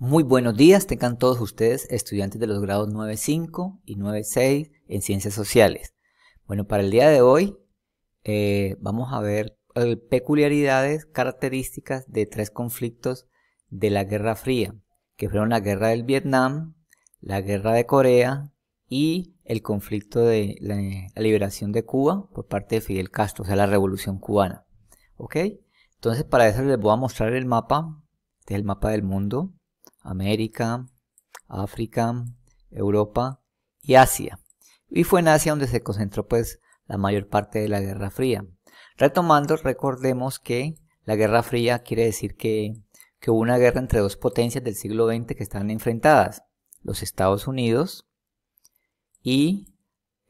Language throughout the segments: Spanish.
Muy buenos días, tengan todos ustedes estudiantes de los grados 9.5 y 9.6 en Ciencias Sociales. Bueno, para el día de hoy eh, vamos a ver eh, peculiaridades, características de tres conflictos de la Guerra Fría, que fueron la Guerra del Vietnam, la Guerra de Corea y el conflicto de la, liberación de Cuba por parte de Fidel Castro, o sea, la Revolución Cubana. ¿Ok? Entonces para eso les voy a mostrar el mapa, este el mapa del mundo América, África, Europa y Asia. Y fue en Asia donde se concentró pues la mayor parte de la Guerra Fría. Retomando, recordemos que la Guerra Fría quiere decir que, hubo una guerra entre dos potencias del siglo XX que estaban enfrentadas, los Estados Unidos y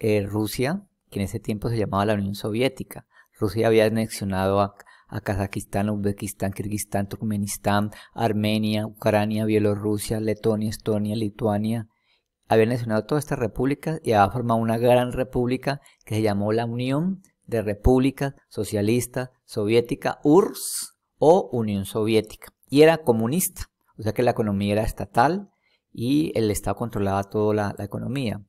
eh, Rusia, que en ese tiempo se llamaba la Unión Soviética. Rusia había anexionado a, a Kazajistán, Uzbekistán, Kirguistán, Turkmenistán, Armenia, Ucrania, Bielorrusia, Letonia, Estonia, Lituania. habían nacionado todas estas repúblicas y había formado una gran república que se llamó la Unión de Repúblicas Socialistas Soviética URSS o Unión Soviética. Y era comunista, o sea que la economía era estatal y el Estado controlaba toda la economía.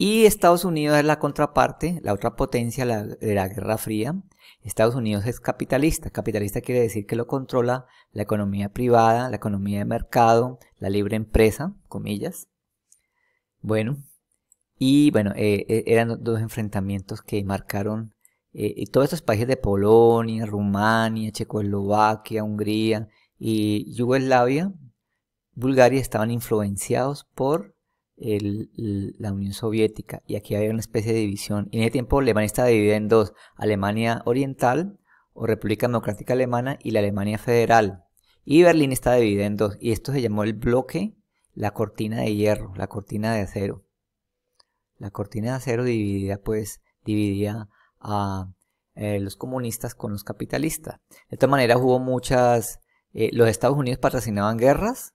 Y Estados Unidos es la contraparte, la otra potencia de la Guerra Fría. Estados Unidos es capitalista. Capitalista quiere decir que lo controla la economía privada, la economía de mercado, la libre empresa, comillas. Bueno, y bueno, eh, eh, eran dos enfrentamientos que marcaron eh, todos estos países de Polonia, Rumania, Checoslovaquia, Hungría y Yugoslavia, Bulgaria estaban influenciados por la Unión Soviética y aquí había una especie de división. en ese tiempo Alemania estaba dividida en dos, Alemania Oriental o República Democrática Alemana y la Alemania Federal. Y Berlín está dividida en dos y esto se llamó el bloque, la cortina de hierro, la cortina de acero. La cortina de acero dividida pues dividía a eh, los comunistas con los capitalistas. De esta manera hubo muchas... Eh, los Estados Unidos patrocinaban guerras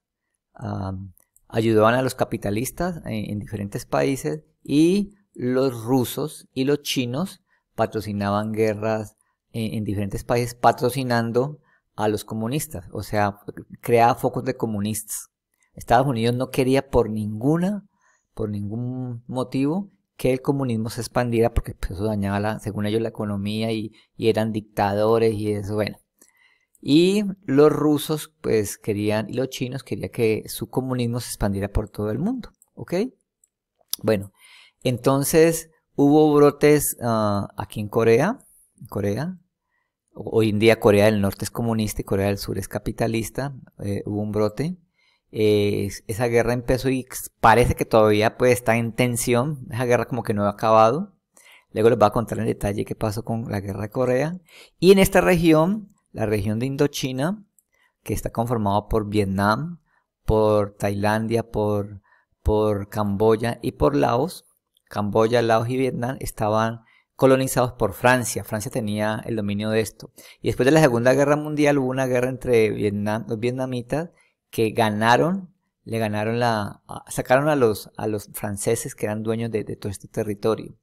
ayudaban a los capitalistas en, diferentes países y los rusos y los chinos patrocinaban guerras en, diferentes países patrocinando a los comunistas, o sea, creaba focos de comunistas. Estados Unidos no quería por ninguna, por ningún motivo que el comunismo se expandiera porque pues, eso dañaba, según ellos, la economía y, y eran dictadores y eso, bueno. Y los rusos, pues querían, y los chinos querían que su comunismo se expandiera por todo el mundo, ¿ok? Bueno, entonces hubo brotes ah, aquí en Corea, Corea, hoy en día Corea del Norte es comunista y Corea del Sur es capitalista, eh, hubo un brote, eh, esa guerra empezó y parece que todavía pues está en tensión, esa guerra como que no ha acabado, luego les voy a contar en detalle qué pasó con la guerra de Corea, y en esta región la región de Indochina, que está conformada por Vietnam, por Tailandia, por, por Camboya y por Laos. Camboya, Laos y Vietnam estaban colonizados por Francia. Francia tenía el dominio de esto. Y después de la Segunda Guerra Mundial hubo una guerra entre los vietnamitas que ganaron, le ganaron la, sacaron a los, a los franceses que eran dueños de, todo este territorio.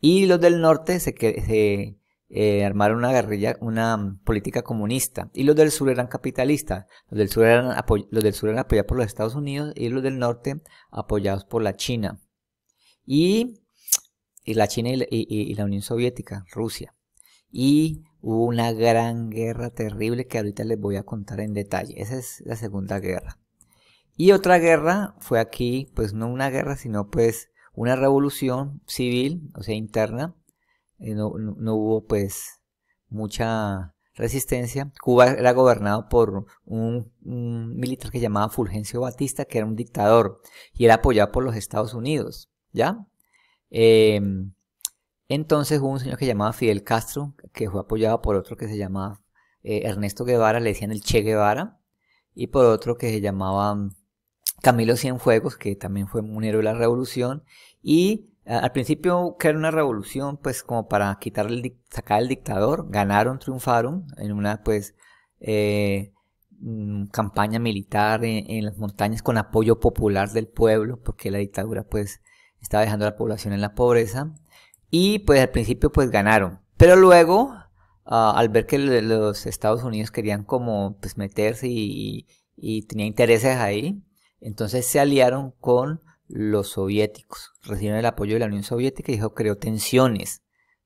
Y los del norte se, se eh, armaron una guerrilla, una mm, política comunista. Y los del sur eran capitalistas. Los del sur eran, los del sur eran apoyados por los Estados Unidos y los del norte apoyados por la China. Y, la China y, y la Unión Soviética, Rusia. Y hubo una gran guerra terrible que ahorita les voy a contar en detalle. Esa es la Segunda Guerra. Y otra guerra fue aquí, pues no una guerra, sino pues una revolución civil, o sea, interna, eh, no, hubo pues mucha resistencia. Cuba era gobernado por un, militar que llamaba Fulgencio Batista, que era un dictador, y era apoyado por los Estados Unidos, ¿ya? Em, entonces hubo un señor que llamaba Fidel Castro, que fue apoyado por otro que se llamaba eh, Ernesto Guevara, le decían el Che Guevara, y por otro que se llamaba mm, Camilo Cienfuegos, que también fue un héroe de la revolución, y al principio que era una revolución, pues como para quitar el, sacar al dictador, ganaron, triunfaron en una pues eh, mm, campaña militar en, las montañas con apoyo popular del pueblo, porque la dictadura pues estaba dejando a la población en la pobreza. Y pues al principio pues ganaron, pero luego al ver que los Estados Unidos querían como pues meterse y, y tenía intereses ahí, entonces se aliaron con los soviéticos. Recibieron el apoyo de la Unión Soviética y eso creó tensiones,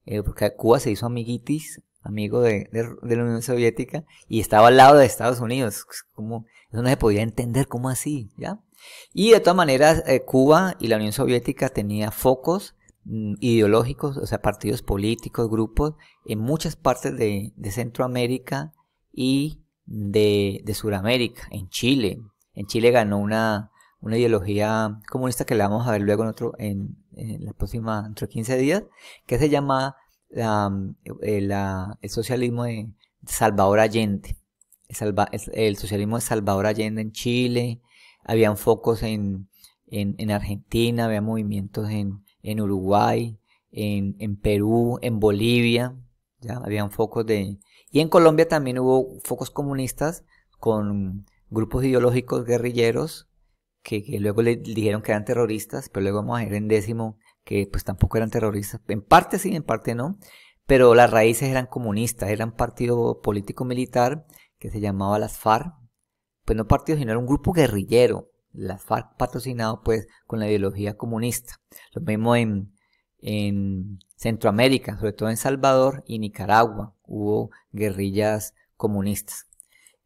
eh, porque Cuba se hizo amiguitis, amigo de, la Unión Soviética, y estaba al lado de Estados Unidos. Como, eso no se podía entender, ¿cómo así? ¿ya? Y de todas maneras, eh, Cuba y la Unión Soviética tenía focos mm, ideológicos, o sea, partidos políticos, grupos, en muchas partes de, de Centroamérica y de, de Sudamérica, en Chile. En Chile ganó una, una ideología comunista que la vamos a ver luego en otro, en, la próxima, entre 15 días, que se llama eh, el socialismo de Salvador Allende. El, socialismo de Salvador Allende en Chile, habían focos en, Argentina, había movimientos en, Uruguay, en, Perú, en Bolivia, ya habían focos de... Y en Colombia también hubo focos comunistas con grupos ideológicos guerrilleros que, luego le dijeron que eran terroristas, pero luego vamos a ver en décimo que pues tampoco eran terroristas, en parte sí, en parte no, pero las raíces eran comunistas, eran partido político militar que se llamaba las FARC, pues no partido, sino era un grupo guerrillero, las FARC patrocinado pues con la ideología comunista. Lo mismo en, en Centroamérica, sobre todo en Salvador y Nicaragua, hubo guerrillas comunistas.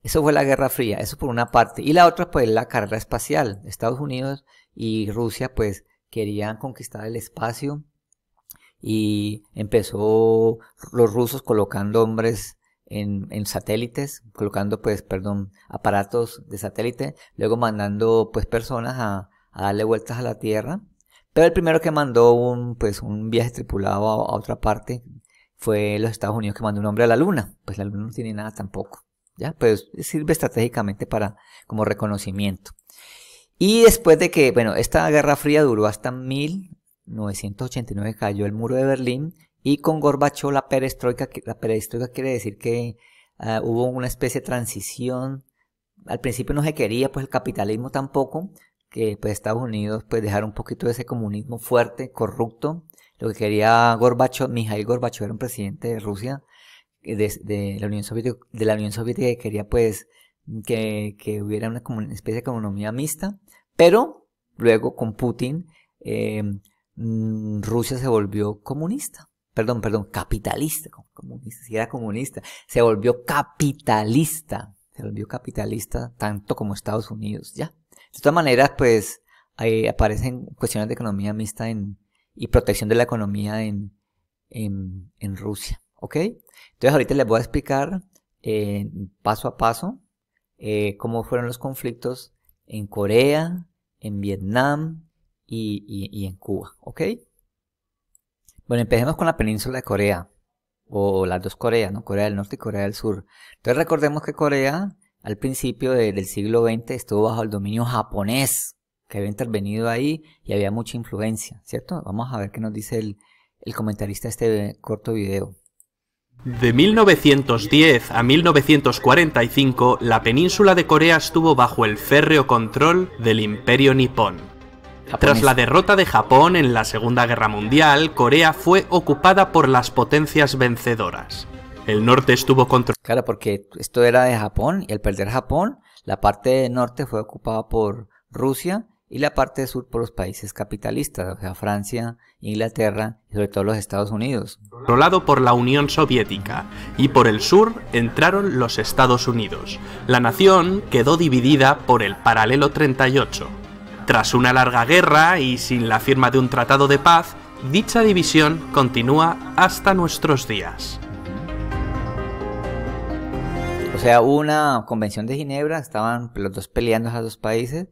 Eso fue la Guerra Fría, eso por una parte. Y la otra, pues, la carrera espacial. Estados Unidos y Rusia, pues, querían conquistar el espacio y empezó los rusos colocando hombres en, satélites, colocando, pues, perdón, aparatos de satélite, luego mandando, pues, personas a, darle vueltas a la Tierra. Pero el primero que mandó un, pues, un viaje tripulado a otra parte fue los Estados Unidos que mandó un hombre a la Luna. Pues la Luna no tiene nada tampoco. Pues sirve estratégicamente para, como reconocimiento. Y después de que, bueno, esta Guerra Fría duró hasta 1989, cayó el muro de Berlín y con Gorbachov la perestroika, la perestroika quiere decir que ah, hubo una especie de transición. Al principio no se quería, pues el capitalismo tampoco, que pues Estados Unidos pues dejara un poquito de ese comunismo fuerte, corrupto. Lo que quería Gorbachov, Mijail Gorbachov era un presidente de Rusia, eh, de, la Unión Soviética, de la Unión Soviética que quería pues que, hubiera una, especie de economía mixta, pero luego con Putin eh, mm, Rusia se volvió comunista, perdón, perdón, capitalista, si era comunista, se volvió capitalista, se volvió capitalista tanto como Estados Unidos, ya. De todas maneras, pues aparecen cuestiones de economía mixta en, y protección de la economía en Rusia, ¿ok? Entonces ahorita les voy a explicar eh, paso a paso eh, cómo fueron los conflictos en Corea, en Vietnam y, en Cuba, ¿ok? Bueno, empecemos con la península de Corea, o las dos Coreas, ¿no? Corea del Norte y Corea del Sur. Entonces recordemos que Corea al principio del siglo XX estuvo bajo el dominio japonés, que había intervenido ahí y había mucha influencia, ¿cierto? Vamos a ver qué nos dice el, el comentarista de este corto video. De 1910 a 1945, la península de Corea estuvo bajo el férreo control del Imperio Nipón. Tras la derrota de Japón en la Segunda Guerra Mundial, Corea fue ocupada por las potencias vencedoras. El norte estuvo controlado. porque esto era de Japón y al perder Japón, la parte norte fue ocupada por Rusia y la parte sur por los países capitalistas, o sea, Francia, Inglaterra y sobre todo los Estados Unidos. lado por la Unión Soviética y por el sur entraron los Estados Unidos. La nación quedó dividida por el paralelo 38. Tras una larga guerra y sin la firma de un tratado de paz, dicha división continúa hasta nuestros días. O sea, una convención de Ginebra, estaban los dos peleando a los dos países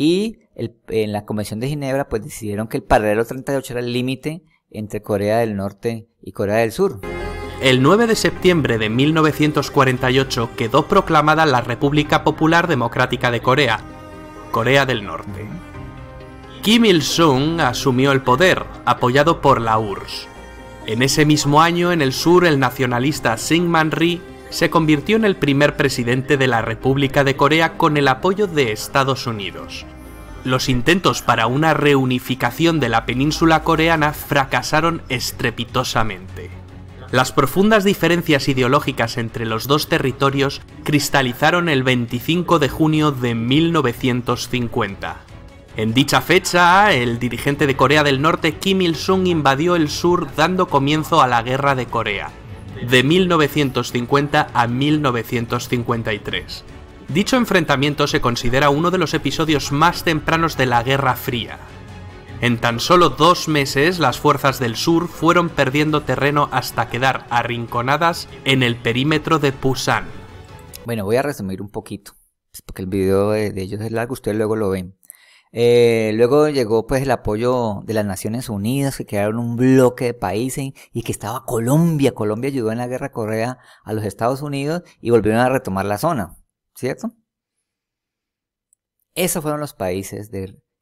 y en la Convención de Ginebra pues decidieron que el paralelo 38 era el límite entre Corea del Norte y Corea del Sur. El 9 de septiembre de 1948 quedó proclamada la República Popular Democrática de Corea, Corea del Norte. Kim Il-sung asumió el poder, apoyado por la URSS. En ese mismo año, en el sur, el nacionalista Syngman Rhee se convirtió en el primer presidente de la República de Corea con el apoyo de Estados Unidos. Los intentos para una reunificación de la península coreana fracasaron estrepitosamente. Las profundas diferencias ideológicas entre los dos territorios cristalizaron el 25 de junio de 1950. En dicha fecha, el dirigente de Corea del Norte Kim Il-sung invadió el sur dando comienzo a la Guerra de Corea, de 1950 a 1953. Dicho enfrentamiento se considera uno de los episodios más tempranos de la Guerra Fría. En tan solo dos meses las fuerzas del sur fueron perdiendo terreno hasta quedar arrinconadas en el perímetro de Pusan. Bueno, voy a resumir un poquito, pues, porque el video de, ellos es largo, ustedes luego lo ven. Eh, luego llegó pues el apoyo de las Naciones Unidas, que crearon un bloque de países y que estaba Colombia. Colombia ayudó en la guerra Corea a los Estados Unidos y volvieron a retomar la zona, ¿cierto? Esos fueron los países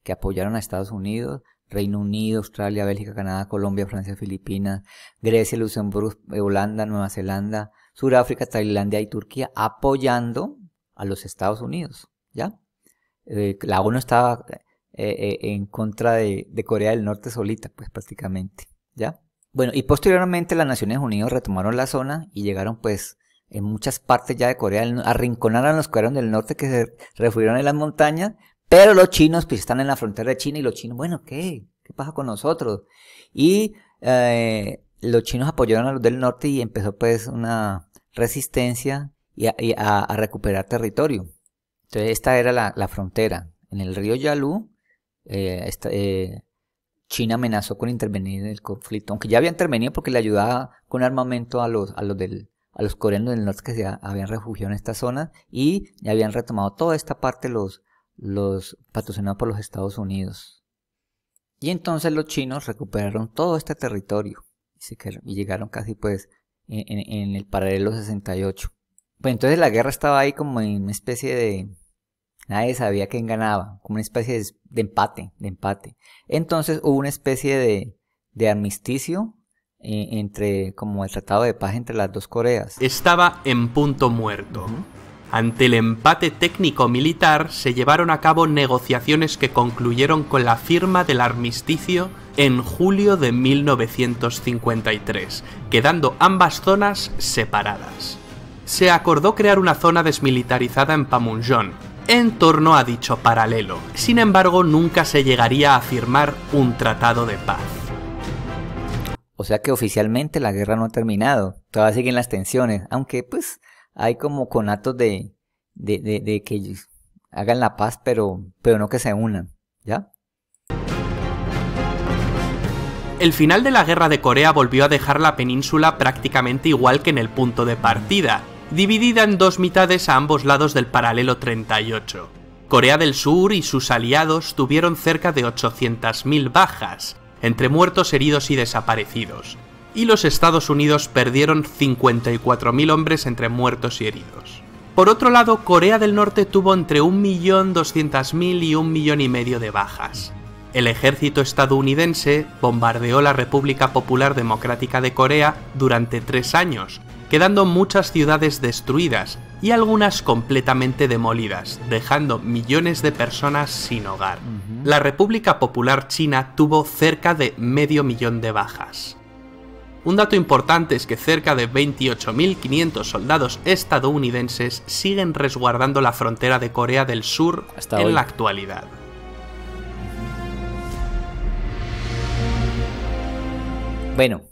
que apoyaron a Estados Unidos, Reino Unido, Australia, Bélgica, Canadá, Colombia, Francia, Filipinas, Grecia, Luxemburgo, Holanda, Nueva Zelanda, Sudáfrica, Tailandia y Turquía, apoyando a los Estados Unidos, ¿ya? la ONU estaba eh, eh, en contra de, Corea del Norte solita, pues prácticamente, ¿ya? Bueno, y posteriormente las Naciones Unidas retomaron la zona y llegaron pues en muchas partes ya de Corea del Norte, arrinconaron a los coreanos del norte que se refugiaron en las montañas, pero los chinos pues están en la frontera de China y los chinos, bueno, ¿qué? ¿Qué pasa con nosotros? Y eh, los chinos apoyaron a los del norte y empezó pues una resistencia y a recuperar territorio. Entonces esta era la, frontera. En el río Yalu, eh, eh, China amenazó con intervenir en el conflicto, aunque ya había intervenido porque le ayudaba con armamento a los, a los, a los coreanos del norte que se habían refugiado en esta zona y ya habían retomado toda esta parte los, los patrocinados por los Estados Unidos. Y entonces los chinos recuperaron todo este territorio y, llegaron casi pues en el paralelo 68. Pues entonces la guerra estaba ahí como en una especie de... Nadie sabía quién ganaba, como una especie de, empate, de empate. Entonces hubo una especie de, de armisticio eh, entre, como el tratado de paz entre las dos Coreas. Estaba en punto muerto. Ante el empate técnico-militar se llevaron a cabo negociaciones que concluyeron con la firma del armisticio en julio de 1953, quedando ambas zonas separadas se acordó crear una zona desmilitarizada en Pamunjon, en torno a dicho paralelo. Sin embargo, nunca se llegaría a firmar un tratado de paz. O sea que oficialmente la guerra no ha terminado, todavía siguen las tensiones, aunque pues hay como conatos de, de, que hagan la paz, pero, pero no que se unan, ¿ya? El final de la guerra de Corea volvió a dejar la península prácticamente igual que en el punto de partida, dividida en dos mitades a ambos lados del paralelo 38. Corea del Sur y sus aliados tuvieron cerca de 800.000 bajas, entre muertos, heridos y desaparecidos, y los Estados Unidos perdieron 54.000 hombres entre muertos y heridos. Por otro lado, Corea del Norte tuvo entre 1.200.000 y 1.500.000 millón y medio de bajas. El ejército estadounidense bombardeó la República Popular Democrática de Corea durante tres años, quedando muchas ciudades destruidas y algunas completamente demolidas, dejando millones de personas sin hogar. La República Popular China tuvo cerca de medio millón de bajas. Un dato importante es que cerca de 28.500 soldados estadounidenses siguen resguardando la frontera de Corea del Sur Hasta en la actualidad. Bueno,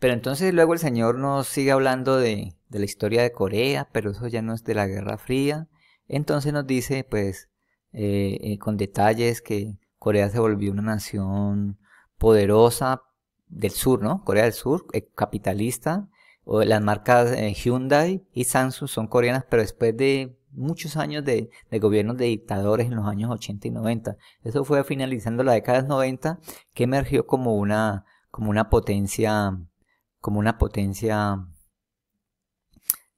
pero entonces luego el Señor nos sigue hablando de, la historia de Corea, pero eso ya no es de la Guerra Fría. Entonces nos dice, pues, eh, eh, con detalles que Corea se volvió una nación poderosa del sur, ¿no? Corea del Sur, eh, capitalista. las marcas Hyundai y Samsung son coreanas, pero después de muchos años de, de, gobiernos de dictadores en los años 80 y 90. Eso fue finalizando la década de 90 que emergió como una, como una potencia como una potencia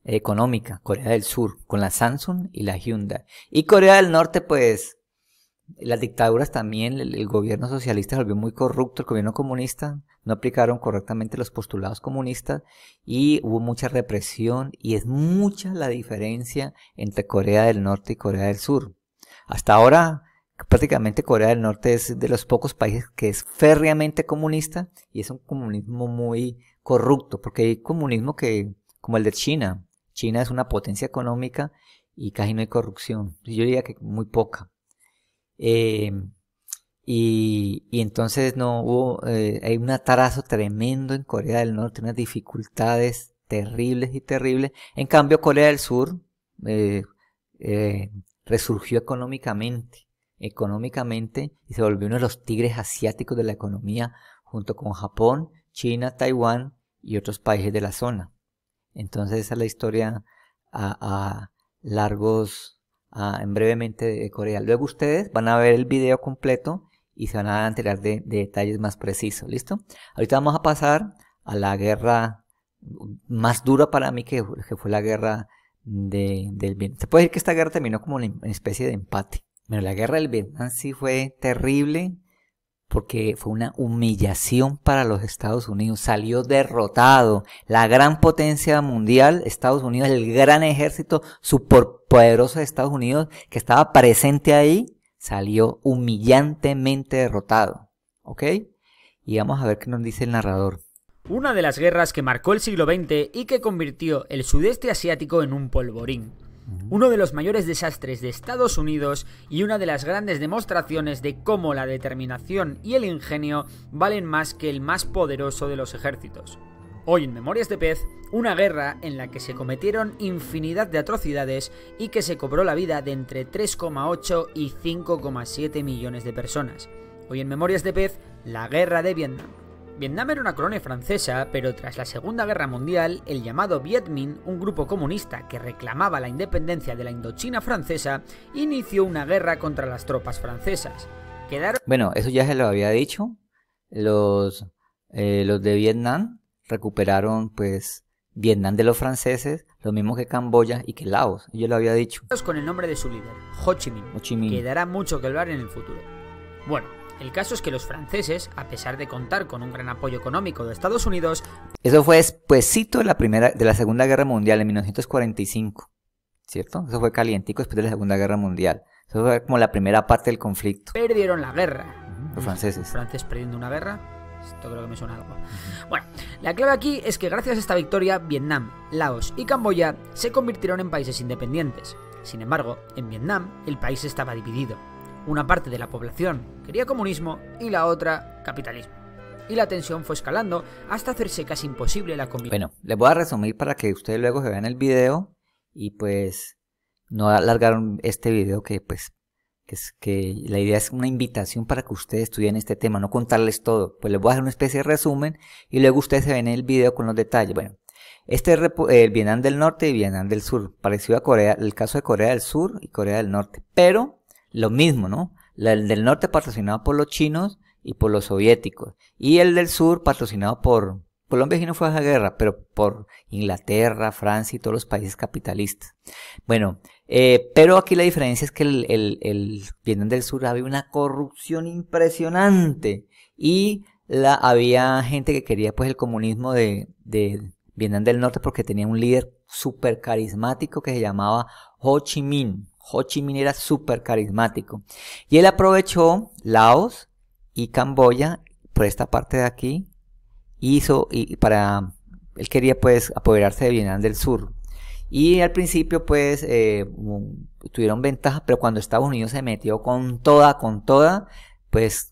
eh, económica, Corea del Sur, con la Samsung y la Hyundai. Y Corea del Norte, pues, las dictaduras también, el, gobierno socialista se volvió muy corrupto, el gobierno comunista, no aplicaron correctamente los postulados comunistas y hubo mucha represión y es mucha la diferencia entre Corea del Norte y Corea del Sur. Hasta ahora prácticamente Corea del Norte es de los pocos países que es férreamente comunista y es un comunismo muy corrupto, porque hay comunismo que, como el de China, China es una potencia económica y casi no hay corrupción, yo diría que muy poca. Em, y, entonces no hubo, eh, hay un atarazo tremendo en Corea del Norte, unas dificultades terribles y terribles. En cambio, Corea del Sur eh, eh, resurgió económicamente económicamente y se volvió uno de los tigres asiáticos de la economía junto con Japón, China, Taiwán y otros países de la zona. Entonces esa es la historia a, largos, en brevemente de Corea. Luego ustedes van a ver el video completo y se van a enterar de, detalles más precisos, ¿listo? Ahorita vamos a pasar a la guerra más dura para mí que, fue la guerra del bien. Se puede decir que esta guerra terminó como una especie de empate. Pero la guerra del Vietnam sí fue terrible porque fue una humillación para los Estados Unidos. Salió derrotado. La gran potencia mundial, Estados Unidos, el gran ejército superpoderoso de Estados Unidos que estaba presente ahí, salió humillantemente derrotado. ¿Ok? Y vamos a ver qué nos dice el narrador. Una de las guerras que marcó el siglo XX y que convirtió el sudeste asiático en un polvorín uno de los mayores desastres de Estados Unidos y una de las grandes demostraciones de cómo la determinación y el ingenio valen más que el más poderoso de los ejércitos. Hoy en Memorias de Pez, una guerra en la que se cometieron infinidad de atrocidades y que se cobró la vida de entre 3,8 y 5,7 millones de personas. Hoy en Memorias de Pez, la guerra de Vietnam. Vietnam era una colonia francesa, pero tras la Segunda Guerra Mundial, el llamado Viet Minh, un grupo comunista que reclamaba la independencia de la Indochina francesa, inició una guerra contra las tropas francesas. Quedaron... Bueno, eso ya se lo había dicho. Los, eh, los de Vietnam recuperaron pues Vietnam de los franceses, lo mismo que Camboya y que Laos, yo lo había dicho. Con el nombre de su líder, Ho Chi Minh. Ho Chi Minh. Quedará mucho que hablar en el futuro. Bueno, el caso es que los franceses, a pesar de contar con un gran apoyo económico de Estados Unidos... Eso fue despuésito de la, primera, de la Segunda Guerra Mundial, en 1945, ¿cierto? Eso fue calientico después de la Segunda Guerra Mundial. Eso fue como la primera parte del conflicto. Perdieron la guerra. Los franceses. Franceses perdiendo una guerra. Esto creo que me suena algo. Bueno, la clave aquí es que gracias a esta victoria, Vietnam, Laos y Camboya se convirtieron en países independientes. Sin embargo, en Vietnam el país estaba dividido. Una parte de la población quería comunismo y la otra capitalismo. Y la tensión fue escalando hasta hacerse casi imposible la convivencia. Bueno, les voy a resumir para que ustedes luego se vean el video y pues no alargaron este video que pues que es que la idea es una invitación para que ustedes estudien este tema, no contarles todo. Pues les voy a hacer una especie de resumen y luego ustedes se ven el video con los detalles. Bueno, este es el eh, Vietnam del Norte y Vietnam del Sur, parecido a Corea, el caso de Corea del Sur y Corea del Norte, pero lo mismo, ¿no? el del norte patrocinado por los chinos y por los soviéticos. Y el del sur patrocinado por Colombia y no fue a esa guerra, pero por Inglaterra, Francia y todos los países capitalistas. Bueno, eh, pero aquí la diferencia es que el, Vietnam del Sur había una corrupción impresionante y la, había gente que quería pues el comunismo de, de Vietnam del Norte porque tenía un líder súper carismático que se llamaba Ho Chi Minh. Ho Chi Minh era súper carismático. Y él aprovechó Laos y Camboya por esta parte de aquí. Hizo y para él quería pues apoderarse de Vietnam del Sur. Y al principio pues eh, tuvieron ventaja, pero cuando Estados Unidos se metió con toda, con toda, pues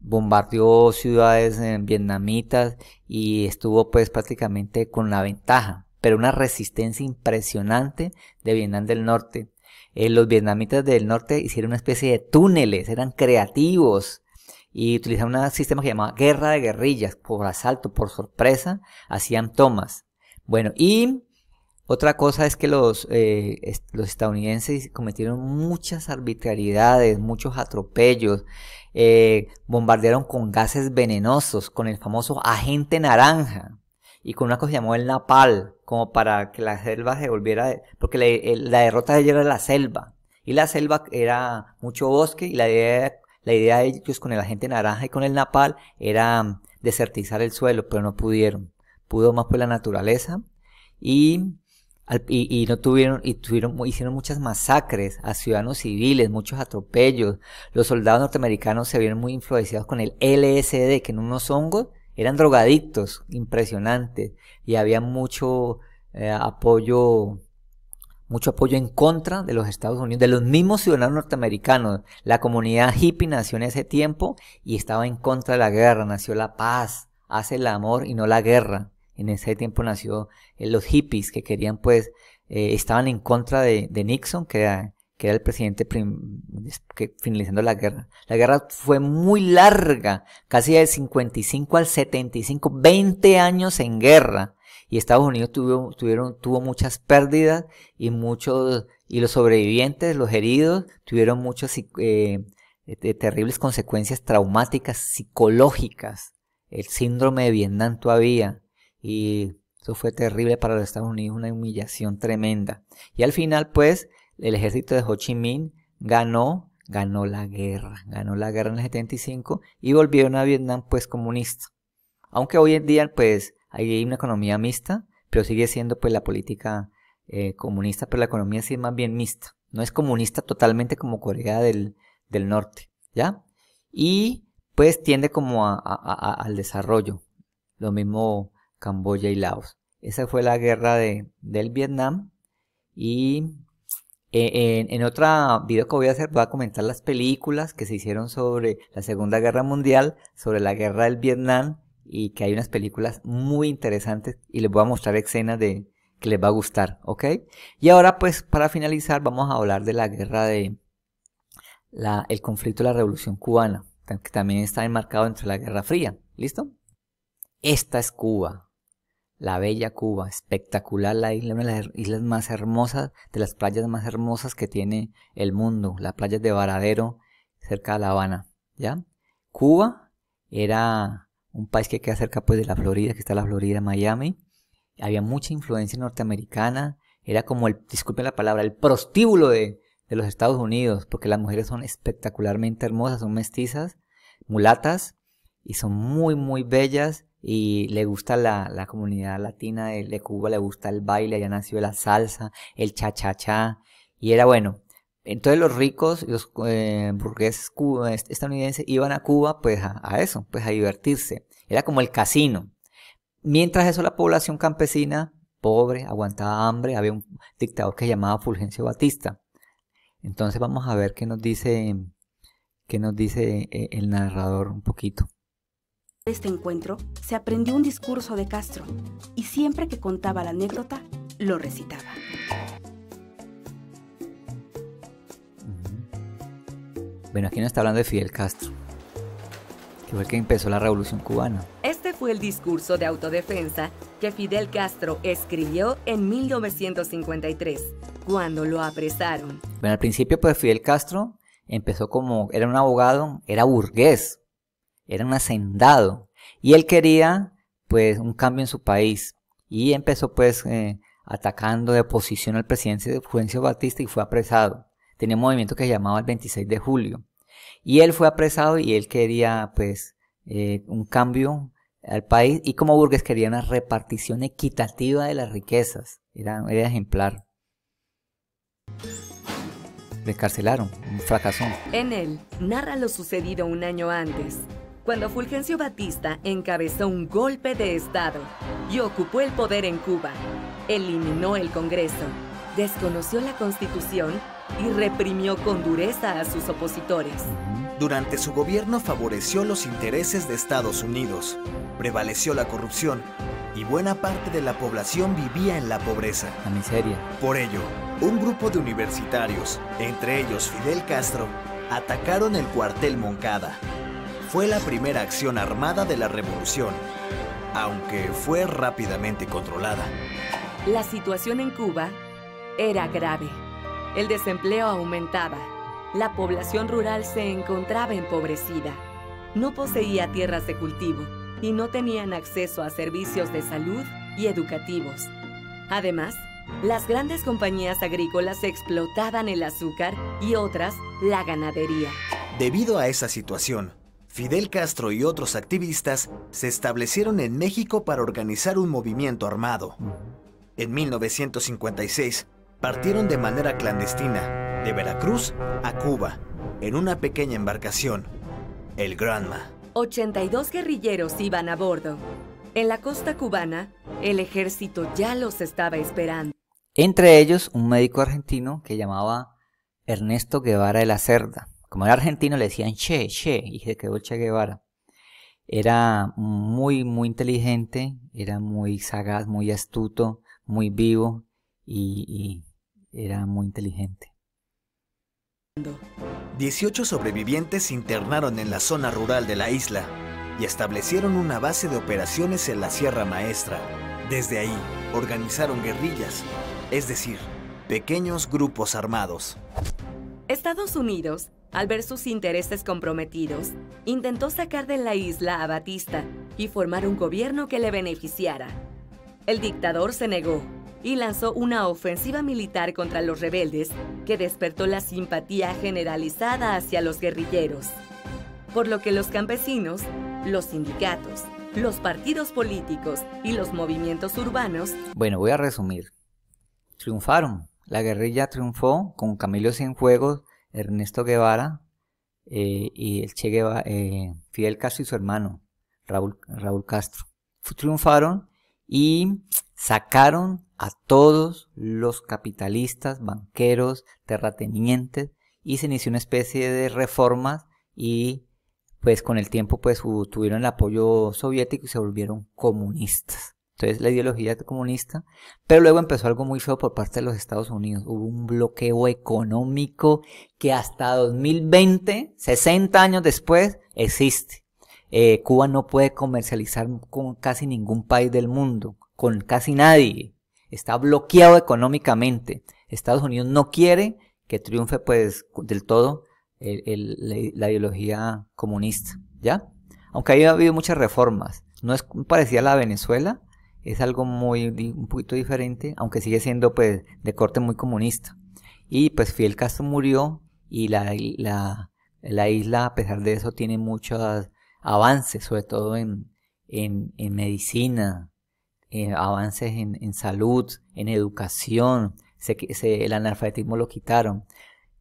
bombardeó ciudades eh, vietnamitas y estuvo pues prácticamente con la ventaja, pero una resistencia impresionante de Vietnam del Norte. Eh, los vietnamitas del norte hicieron una especie de túneles, eran creativos y utilizaban un sistema que llamaba guerra de guerrillas, por asalto, por sorpresa, hacían tomas. Bueno, y otra cosa es que los, eh, los estadounidenses cometieron muchas arbitrariedades, muchos atropellos, eh, bombardearon con gases venenosos, con el famoso agente naranja y con una cosa que llamó el napal como para que la selva se volviera, porque la, derrota de ellos era la selva, y la selva era mucho bosque, y la idea, la idea de ellos con el agente naranja y con el napal era desertizar el suelo, pero no pudieron, pudo más por la naturaleza, y, y, no tuvieron, y tuvieron, hicieron muchas masacres a ciudadanos civiles, muchos atropellos, los soldados norteamericanos se vieron muy influenciados con el LSD, que en unos hongos eran drogadictos, impresionantes, y había mucho eh, apoyo mucho apoyo en contra de los Estados Unidos, de los mismos ciudadanos norteamericanos. La comunidad hippie nació en ese tiempo y estaba en contra de la guerra, nació la paz, hace el amor y no la guerra. En ese tiempo nació eh, los hippies que querían pues, eh, estaban en contra de, de Nixon, que que era el presidente que finalizando la guerra. La guerra fue muy larga, casi de 55 al 75, 20 años en guerra. Y Estados Unidos tuvo, tuvieron, tuvo muchas pérdidas y muchos, y los sobrevivientes, los heridos, tuvieron muchas eh, terribles consecuencias traumáticas psicológicas. El síndrome de Vietnam todavía. Y eso fue terrible para los Estados Unidos, una humillación tremenda. Y al final, pues, el ejército de Ho Chi Minh ganó, ganó la guerra, ganó la guerra en el 75 y volvieron a Vietnam pues comunista. Aunque hoy en día pues hay una economía mixta, pero sigue siendo pues la política eh, comunista, pero la economía sí es más bien mixta. No es comunista totalmente como Corea del, Norte, ¿ya? Y pues tiende como al desarrollo. Lo mismo Camboya y Laos. Esa fue la guerra del Vietnam y eh, en, otro video que voy a hacer voy a comentar las películas que se hicieron sobre la Segunda Guerra Mundial, sobre la Guerra del Vietnam y que hay unas películas muy interesantes y les voy a mostrar escenas de que les va a gustar, ¿ok? Y ahora pues para finalizar vamos a hablar de la guerra de el conflicto de la Revolución Cubana, que también está enmarcado entre la Guerra Fría, ¿listo? Esta es Cuba, la bella Cuba, espectacular la isla, una de las islas más hermosas, de las playas más hermosas que tiene el mundo, la playa de Varadero, cerca de La Habana, ¿ya? Cuba era un país que queda cerca pues de la Florida, que está la Florida, Miami, había mucha influencia norteamericana, era como el, disculpen la palabra, el prostíbulo de, de los Estados Unidos, porque las mujeres son espectacularmente hermosas, son mestizas, mulatas, y son muy, muy bellas, y le gusta la, la comunidad latina de, Cuba, le gusta el baile, ya nació la salsa, el cha-cha-cha, y era bueno. Entonces los ricos, los eh, burgueses eh, estadounidenses iban a Cuba pues a, a eso, pues a divertirse. Era como el casino. Mientras eso la población campesina, pobre, aguantaba hambre, había un dictador que se llamaba Fulgencio Batista. Entonces vamos a ver qué nos dice, qué nos dice eh, el narrador un poquito de este encuentro se aprendió un discurso de Castro y siempre que contaba la anécdota lo recitaba. Bueno, aquí no está hablando de Fidel Castro, que fue el que empezó la revolución cubana. Este fue el discurso de autodefensa que Fidel Castro escribió en 1953, cuando lo apresaron. Bueno, al principio pues Fidel Castro empezó como, era un abogado, era burgués, era un hacendado y él quería pues un cambio en su país y empezó pues eh, atacando de oposición al presidente Fulgencio Batista y fue apresado. Tenía un movimiento que se llamaba el 26 de julio y él fue apresado y él quería pues eh, un cambio al país y como burgués quería una repartición equitativa de las riquezas. Era, era ejemplar. encarcelaron un fracasón. En él narra lo sucedido un año antes, cuando Fulgencio Batista encabezó un golpe de Estado y ocupó el poder en Cuba. Eliminó el Congreso, desconoció la Constitución y reprimió con dureza a sus opositores. Durante su gobierno favoreció los intereses de Estados Unidos, prevaleció la corrupción y buena parte de la población vivía en la pobreza. La miseria. Por ello, un grupo de universitarios, entre ellos Fidel Castro, atacaron el cuartel Moncada, fue la primera acción armada de la revolución, aunque fue rápidamente controlada. La situación en Cuba era grave. El desempleo aumentaba. La población rural se encontraba empobrecida. No poseía tierras de cultivo y no tenían acceso a servicios de salud y educativos. Además, las grandes compañías agrícolas explotaban el azúcar y otras la ganadería. Debido a esa situación, Fidel Castro y otros activistas se establecieron en México para organizar un movimiento armado. En 1956, partieron de manera clandestina, de Veracruz a Cuba, en una pequeña embarcación, el Granma. 82 guerrilleros iban a bordo. En la costa cubana, el ejército ya los estaba esperando. Entre ellos, un médico argentino que llamaba Ernesto Guevara de la Cerda como argentino, le decían Che, Che, y se quedó Che Guevara. Era muy, muy inteligente, era muy sagaz, muy astuto, muy vivo y, y era muy inteligente. 18 sobrevivientes se internaron en la zona rural de la isla y establecieron una base de operaciones en la Sierra Maestra. Desde ahí organizaron guerrillas, es decir, pequeños grupos armados. Estados Unidos al ver sus intereses comprometidos, intentó sacar de la isla a Batista y formar un gobierno que le beneficiara. El dictador se negó y lanzó una ofensiva militar contra los rebeldes que despertó la simpatía generalizada hacia los guerrilleros, por lo que los campesinos, los sindicatos, los partidos políticos y los movimientos urbanos... Bueno, voy a resumir. Triunfaron. La guerrilla triunfó con Camilo Cienfuegos Ernesto Guevara eh, y el Che Guevara, eh, Fidel Castro y su hermano, Raúl, Raúl Castro. Triunfaron y sacaron a todos los capitalistas, banqueros, terratenientes y se inició una especie de reformas y pues con el tiempo pues tuvieron el apoyo soviético y se volvieron comunistas. Entonces la ideología comunista, pero luego empezó algo muy feo por parte de los Estados Unidos. Hubo un bloqueo económico que hasta 2020, 60 años después, existe. Eh, Cuba no puede comercializar con casi ningún país del mundo, con casi nadie. Está bloqueado económicamente. Estados Unidos no quiere que triunfe pues del todo la ideología comunista, ¿ya? Aunque haya habido muchas reformas. No es parecida a la Venezuela, es algo muy un poquito diferente, aunque sigue siendo pues de corte muy comunista. Y pues Fidel Castro murió y la, la, isla a pesar de eso tiene muchos avances, sobre todo en, en, medicina, eh, avances en, salud, en educación, se, el analfabetismo lo quitaron.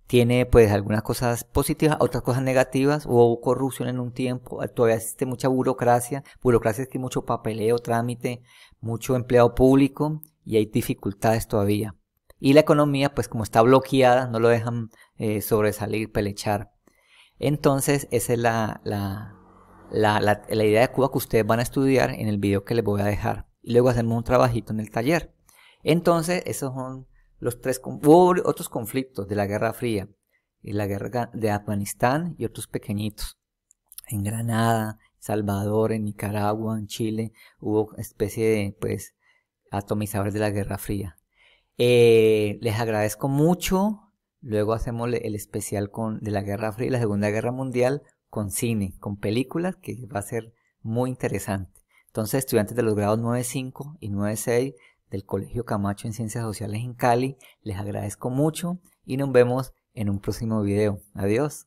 Tiene pues algunas cosas positivas, otras cosas negativas, hubo corrupción en un tiempo, todavía existe mucha burocracia, burocracia es que mucho papeleo, trámite, mucho empleado público y hay dificultades todavía. Y la economía, pues como está bloqueada, no lo dejan eh, sobresalir, pelechar. Entonces, esa es la, la, la, la, idea de Cuba que ustedes van a estudiar en el video que les voy a dejar. Y luego hacemos un trabajito en el taller. Entonces, esos son los tres... Hubo otros conflictos de la Guerra Fría, y la guerra de Afganistán y otros pequeñitos. En Granada, Salvador, en Nicaragua, en Chile, hubo especie de pues atomizadores de la Guerra Fría. Eh, les agradezco mucho. Luego hacemos el especial con, de la Guerra Fría y la Segunda Guerra Mundial con cine, con películas, que va a ser muy interesante. Entonces, estudiantes de los grados 9.5 y 9.6 del Colegio Camacho en Ciencias Sociales en Cali, les agradezco mucho y nos vemos en un próximo video. Adiós.